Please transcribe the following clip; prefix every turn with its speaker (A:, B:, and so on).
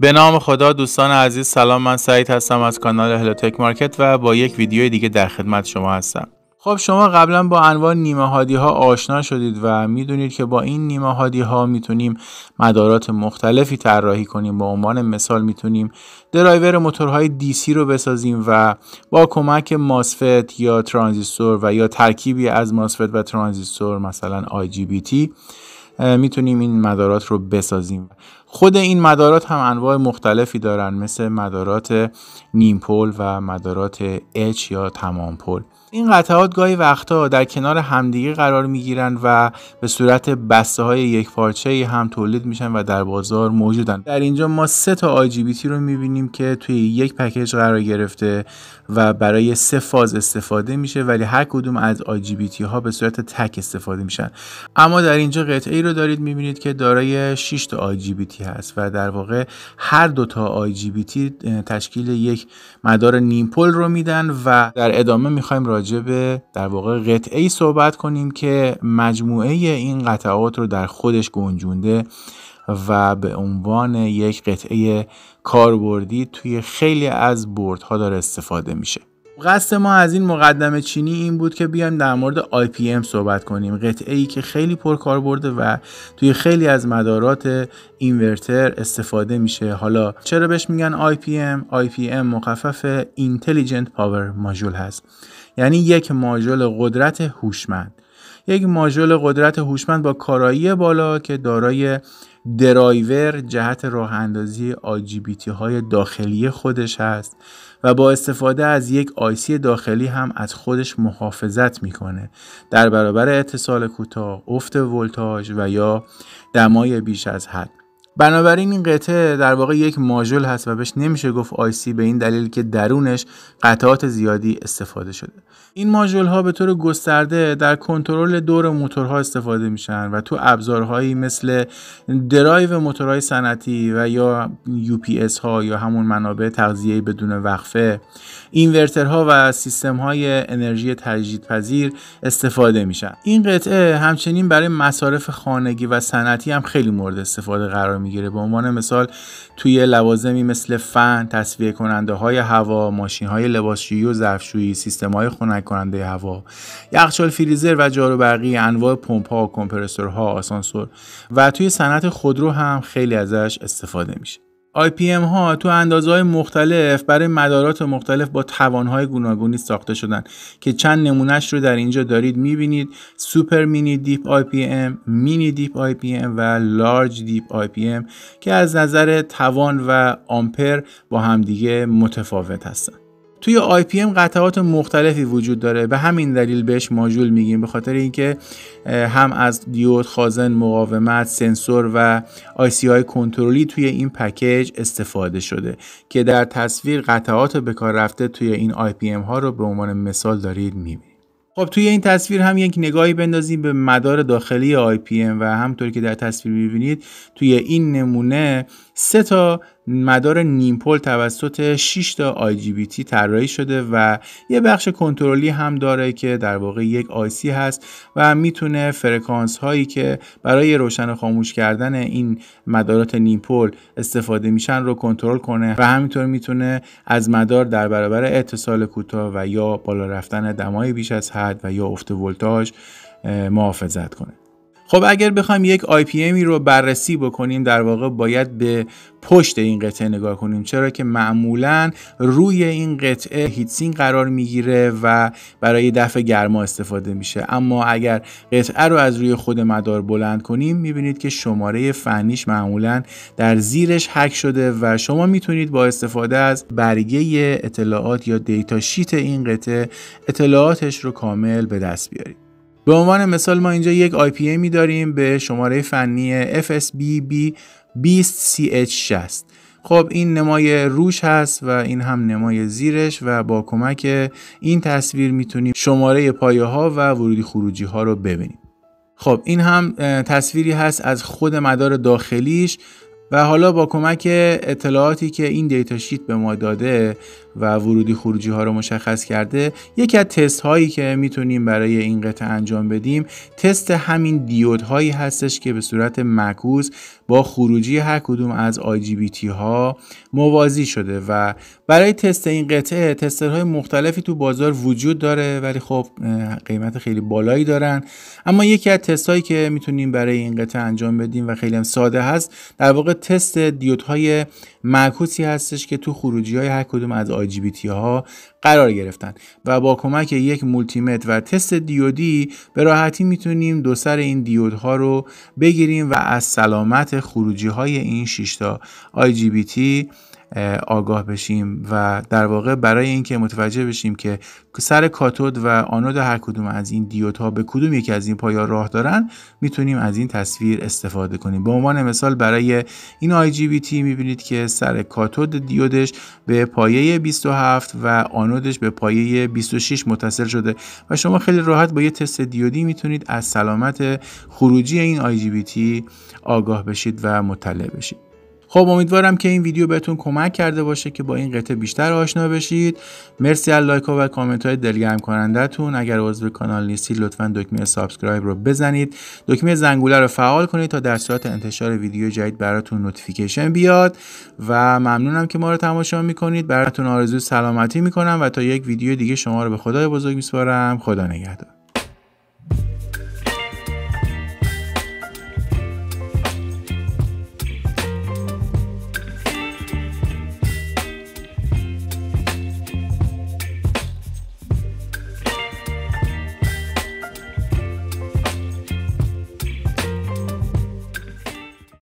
A: به نام خدا دوستان عزیز سلام من سعید هستم از کانال تک مارکت و با یک ویدیو دیگه در خدمت شما هستم خب شما قبلا با انواع نیمه هادی ها آشنا شدید و میدونید که با این نیمه هادی ها میتونیم مدارات مختلفی طراحی کنیم به عنوان مثال میتونیم درایور موتورهای سی رو بسازیم و با کمک ماسفت یا ترانزیستور و یا ترکیبی از ماسفت و ترانزیستور مثلا تی میتونیم این مدارات رو بسازیم خود این مدارات هم انواع مختلفی دارن مثل مدارات نیم و مدارات اچ یا تمام این قطعات گاهی وقتا در کنار همدیگه قرار می و به صورت بسته های یک پارچه هم تولید میشن و در بازار موجودن در اینجا ما سه تا IGBT رو میبینیم که توی یک پکیج قرار گرفته و برای سه فاز استفاده میشه ولی هر کدوم از IGBT ها به صورت تک استفاده میشن اما در اینجا قطعه ای رو دارید میبینید که دارای 6 تا IGBT هست و در واقع هر دو تا IGBT تشکیل یک مدار نیمپل رو میدن و در ادامه میخوایم راجع راجع به در واقع قطعه ای صحبت کنیم که مجموعه این قطعات رو در خودش گنجونده و به عنوان یک قطعه کاربردی توی خیلی از ها داره استفاده میشه قصد ما از این مقدمه چینی این بود که بیایم در مورد IPM صحبت کنیم قطعه ای که خیلی پر برده و توی خیلی از مدارات اینورتر استفاده میشه حالا چرا بهش میگن IPM؟ IPM مخفف Intelligent Power Module هست یعنی یک ماژول قدرت هوشمند یک ماژول قدرت هوشمند با کارایی بالا که دارای درایور جهت راه اندازی آجیبیتی های داخلی خودش هست و با استفاده از یک آیسی داخلی هم از خودش محافظت میکنه در برابر اتصال کوتاه، افت ولتاژ و یا دمای بیش از حد بنابراین این قطعه در واقع یک ماژول هست و بهش نمیشه گفت آیسی به این دلیل که درونش قطعات زیادی استفاده شده این ماژول ها به طور گسترده در کنترل دور موتورها استفاده میشن و تو ابزارهایی مثل درایو موتورهای صنعتی و یا یو ها یا همون منابع تغذیه بدون وقفه اینورترها و سیستم های انرژی تجدیدپذیر استفاده میشن این قطعه همچنین برای مصارف خانگی و صنعتی هم خیلی مورد استفاده قرار میگیره به عنوان مثال توی لوازمی مثل فن تصویه کننده های هوا ماشین های لباسشویی و ظرفشویی سیستم های خنک کننده هوا یخچال فریزر و جاروبرقی انواع پمپ ها و کمپرسورها آسانسور و توی صنعت خودرو هم خیلی ازش استفاده میشه IPM ها تو اندازه های مختلف برای مدارات مختلف با توانهای گوناگونی ساخته شدن که چند نمونهش رو در اینجا دارید میبینید سوپر مینی دیپ IPM، مینی دیپ IPM و لارج دیپ IPM که از نظر توان و آمپر با همدیگه متفاوت هستند. توی ام قطعات مختلفی وجود داره به همین دلیل بهش ماژول میگیم به خاطر اینکه هم از دیود خازن مقاومت سنسور و آی کنترلی توی این پکیج استفاده شده که در تصویر قطعات به کار رفته توی این ام ها رو به عنوان مثال دارید میبینید خب توی این تصویر هم یک نگاهی بندازیم به مدار داخلی ام و همطور که در تصویر میبینید توی این نمونه سه تا مدار نیمپل توسط 6 تا تی طراحی شده و یه بخش کنترلی هم داره که در واقع یک آیسی هست و میتونه فرکانس هایی که برای روشن و خاموش کردن این مدارات نیمپل استفاده میشن رو کنترل کنه و همینطور میتونه از مدار در برابر اتصال کوتاه و یا بالا رفتن دمای بیش از حد و یا افت ولتاژ محافظت کنه خب اگر بخوایم یک IPM رو بررسی بکنیم در واقع باید به پشت این قطعه نگاه کنیم چرا که معمولا روی این قطعه هیتسینگ قرار میگیره و برای دفع گرما استفاده میشه اما اگر قطعه رو از روی خود مدار بلند کنیم میبینید که شماره فنیش معمولا در زیرش حک شده و شما میتونید با استفاده از برگه اطلاعات یا دیتا شیت این قطعه اطلاعاتش رو کامل به دست بیارید به عنوان مثال ما اینجا یک پی می داریم به شماره فنی FSBB 20 ch 6 خب این نمای روش هست و این هم نمای زیرش و با کمک این تصویر میتونیم شماره پایه ها و ورودی خروجی ها رو ببینیم خب این هم تصویری هست از خود مدار داخلیش و حالا با کمک اطلاعاتی که این دیتا شیت به ما داده و ورودی خروجی ها رو مشخص کرده یکی از تست هایی که میتونیم برای این قطعه انجام بدیم تست همین دیود هایی هستش که به صورت معکوس با خروجی هر کدوم از تی ها موازی شده و برای تست این قطعه های مختلفی تو بازار وجود داره ولی خب قیمت خیلی بالایی دارن اما یکی از تست هایی که میتونیم برای این قطعه انجام بدیم و خیلی هم ساده هست در واقع تست دیودهای معکوسی هستش که تو خروجی های هر کدوم از تی ها قرار گرفتن و با کمک یک مولتیمتر و تست دیودی به راحتی میتونیم دو سر این دیودها رو بگیریم و از سلامت خروجی های این 6 تا تی آگاه بشیم و در واقع برای اینکه متوجه بشیم که سر کاتود و آنود هر کدوم از این دیودها به کدوم یکی از این پایا راه دارن میتونیم از این تصویر استفاده کنیم به عنوان مثال برای این تی میبینید که سر کاتود دیودش به پایه 27 و آنودش به پایه 26 متصل شده و شما خیلی راحت با یه تست دیودی میتونید از سلامت خروجی این تی آگاه بشید و مطلع بشید خب امیدوارم که این ویدیو بهتون کمک کرده باشه که با این قطعه بیشتر آشنا بشید مرسی از لایک ها و کامنت های دلگرم کنندهتون اگر عضو کانال نیستید لطفا دکمه سابسکرایب رو بزنید دکمه زنگوله رو فعال کنید تا در صورت انتشار ویدیو جدید براتون نوتیفیکیشن بیاد و ممنونم که ما رو تماشا میکنید براتون آرزو سلامتی میکنم و تا یک ویدیو دیگه شما رو به خدای بزرگ میسپارم خدا نگهدار